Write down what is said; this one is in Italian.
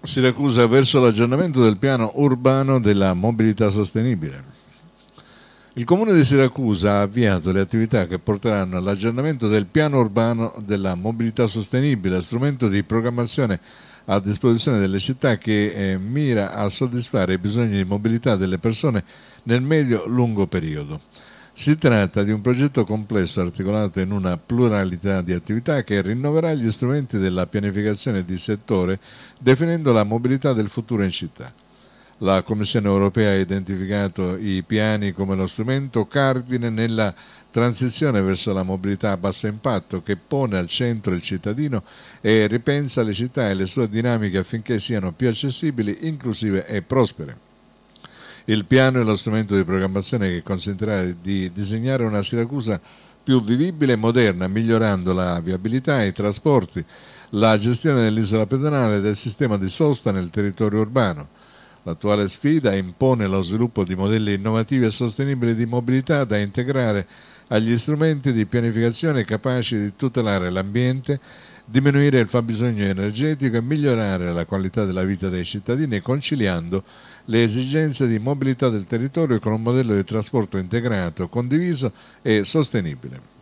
Siracusa verso l'aggiornamento del piano urbano della mobilità sostenibile. Il Comune di Siracusa ha avviato le attività che porteranno all'aggiornamento del piano urbano della mobilità sostenibile, strumento di programmazione a disposizione delle città che eh, mira a soddisfare i bisogni di mobilità delle persone nel medio-lungo periodo. Si tratta di un progetto complesso articolato in una pluralità di attività che rinnoverà gli strumenti della pianificazione di settore definendo la mobilità del futuro in città. La Commissione europea ha identificato i piani come lo strumento cardine nella transizione verso la mobilità a basso impatto che pone al centro il cittadino e ripensa le città e le sue dinamiche affinché siano più accessibili, inclusive e prospere. Il piano è lo strumento di programmazione che consentirà di disegnare una Siracusa più vivibile e moderna, migliorando la viabilità i trasporti, la gestione dell'isola pedonale e del sistema di sosta nel territorio urbano. L'attuale sfida impone lo sviluppo di modelli innovativi e sostenibili di mobilità da integrare agli strumenti di pianificazione capaci di tutelare l'ambiente diminuire il fabbisogno energetico e migliorare la qualità della vita dei cittadini conciliando le esigenze di mobilità del territorio con un modello di trasporto integrato, condiviso e sostenibile.